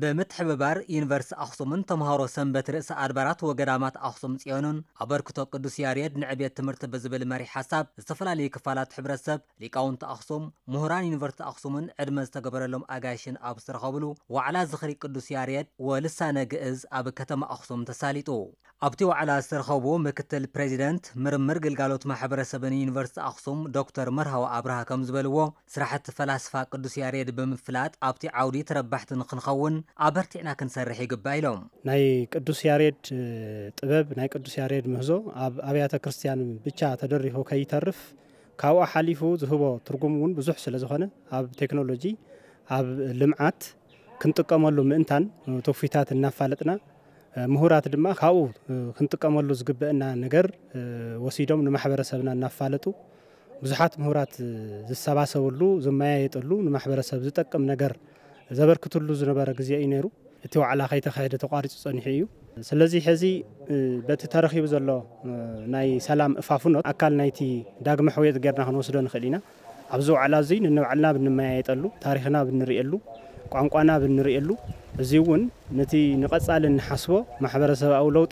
ብምትሕብባር ዩኒቨርሲቲ ኣኽሱምን ተምሃሮ ሰንበት ርእሲ ኣድባራት ወገዳማት ኣኽሱም ጽዮንን ኣበርክቶ ቅዱስ ያሬድ ንዕብየት ትምህርቲ ብዝብል መሪ ሓሳብ ዝተፈላለዩ ክፋላት ሕብረተሰብ ሊቃውንቲ ኣኽሱም ምሁራን ዩኒቨርስቲ ኣኽሱምን ዕድመ ዝተገበረሎም ኣጋይሽን ኣብ ዝተረኸብሉ ዋዕላ ዝኽሪ ቅዱስ ያሬድ ወልሳነ ግእዝ ኣብ ከተማ ኣኽሱም ተሳሊጡ ኣብቲ ዋዕላ ዝተረኸቡ ምክትል ፕሬዚደንት ምርምር ግልጋሎት ማሕበረሰብን ዩኒቨርስቲ ኣኽሱም ዶክተር መርሃዊ ኣብርሃ ከም ዝበልዎ ስራሕቲ ፈላስፋ ቅዱስ ያሬድ ብምፍላጥ ኣብቲ ዓውዲ ተረባሕቲ ንክንኸውን ኣበርቲዕና ክንሰርሕ ይግባእ ኢሎም ናይ ቅዱስ ያሬድ ጥበብ ናይ ቅዱስ ያሬድ ምህዞ ኣብ ኣብያተ ክርስቲያን ብቻ ተደሪኹ ከይተርፍ ካብኡ ሓሊፉ ዝህቦ ትርጉም እውን ብዙሕ ስለ ዝኾነ ኣብ ቴክኖሎጂ ኣብ ልምዓት ክንጥቀመሉ ምእንታን ትውፊታት እናፋለጥና مهورات دما خاو كنتقاملو زغبنا نغر وسيدوم لمحبرسبنا نافالتو بزحات مهورات زسباسولو زمايا يطلو لمحبرسب زتقم نغر زبركتلو زنبر غزي اينيرو اتو على خيت خيد تقارص صنيحيو سلازي حزي بتي تاريخي بزلو ناي سلام افافنوت اكل نايتي داغم حويت غيرنا هنوسدو نخلينا ابزو على زين نبعلنا بنمايا يطلو تاريخنا بنريلو قانقوانا بنريلو زيون نتي نقص على النحاسبة ما حبر سبع أو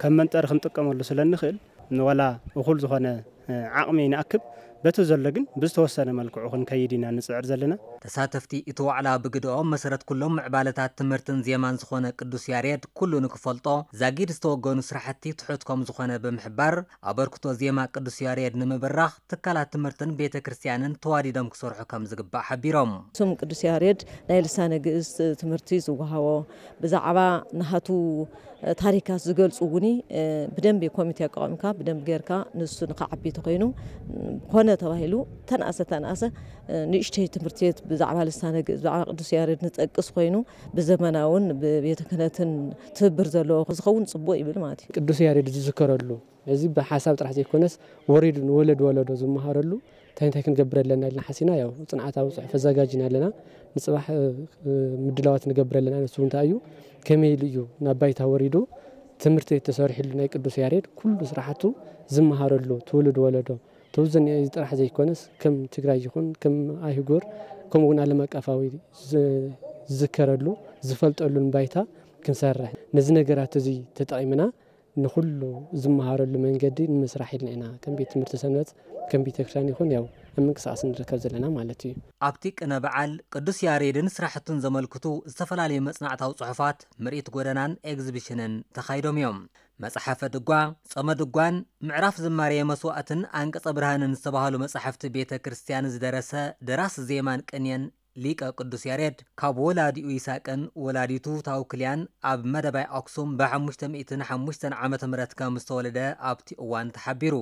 كم من تارخ نتكم ولا سلن نخل نولا أخل زخنا عقمي نأكب በቲ ዘሎ ግን ብዝተወሰነ መልክዑ ክንከይድ ኢና ንፅዕር ዘለና ተሳተፍቲ እቲ ዋዕላ ብግድኦም መሰረት ኩሎም ምዕባለታት ትምህርትን ዜማን ዝኾነ ቅዱስ ያሬድ ኩሉ ንክፈልጦ ዛጊድ ዝተወገኑ ስራሕቲ ትሑት ከም ዝኾነ ብምሕባር ኣበርክቶ ዜማ ቅዱስ ያሬድ ንምብራኽ ትካላት ትምህርትን ቤተ ክርስትያንን ተዋዲዶም ክሰርሑ ከም ዝግባእ ሓቢሮም እቶም ቅዱስ ያሬድ ናይ ልሳነ ግእዝ ትምህርቲ ዝወሃቦ ብዛዕባ ናሃቱ ታሪካት ዝገልፁ እውን ብደንቢ ኮሚቴ ኣቋቂምካ ብደንቢ ጌርካ ንሱ ንከዓቢቲ ኮይኑ ኣነ ተባሂሉ ተነኣሰ ተነኣሰ ንእሽተይ ትምህርቲ ቤት ብዛዕባ ልሳነ ግእዝ ብዛዕባ ቅዱስ ያሬድ ንጠቅስ ኮይኑ ብዘመናውን ብቤተ ክህነትን ትብብር ዘለዎ ዝኸውን ፅቡቅ ይብል ማለት እዩ ቅዱስ ያሬድ ዝዝከረሉ እዚ ብሓሳብ ጥራሕ ዘይኮነስ ወሪድ ንወለድ ወለዶ ዝመሃረሉ እንታይ እንታይ ክንገብር ኣለና ኢልና ሓሲና ያው ፅንዓታዊ ፅሑፍ ኣዘጋጅና ኣለና ንፅባሕ ምድላዋት ንገብር ኣለና ንሱ እንታይ እዩ ከመይ ኢሉ እዩ ናብ ባይታ ወሪዱ ትምህርቲ ተሰሪሕሉ ናይ ቅዱስ ያሬድ ኩሉ ስራሕቱ ዝመሃረሉ ትውልድ ወለዶ ተወዘኒ ዝጠራሕ ዘይኮነስ ከም ትግራይ ይኹን ከም ኣይህጉር ከምኡ እውን ዓለም ኣቃፋዊ ዝዝከረሉ ዝፈልጠሉን ባይታ ክንሰርሕ ነዚ ነገራት እዚ ተጠቒምና ንኩሉ ዝመሃረሉ መንገዲ ንምስራሕ ኢልና ኢና ከም ቤት ትምህርቲ ሰንበት ከም ቤተክርስትያን ይኹን ያው ኣብ ምንቅስቃስ ንርከብ ዘለና ማለት እዩ ኣብቲ ቅነ በዓል ቅዱስ ያሬድን ስራሕቱን ዘመልክቱ ዝተፈላለዩ መፅናዕታዊ ፅሑፋት ምርኢት ጎደናን ኤግዚቢሽንን ተኻይዶም እዮም መጽሓፈ ድጓ ጾመ ድጓን ምዕራፍ ዝማርየ መስዋእትን አንቀጸ ብርሃንን ዝተባሃሉ መጻሕፍቲ ቤተ ክርስቲያን ዝደረሰ ደራስ ዜማን ቅንየን ሊቀ ቅዱስ ያሬድ ካብ ወላዲኡ ይሳቅን ወላዲቱ ታውክልያን ኣብ መደባይ ኣክሱም ብ505 ዓ ም ከም ዝተወለደ ኣብቲ እዋን ተሓቢሩ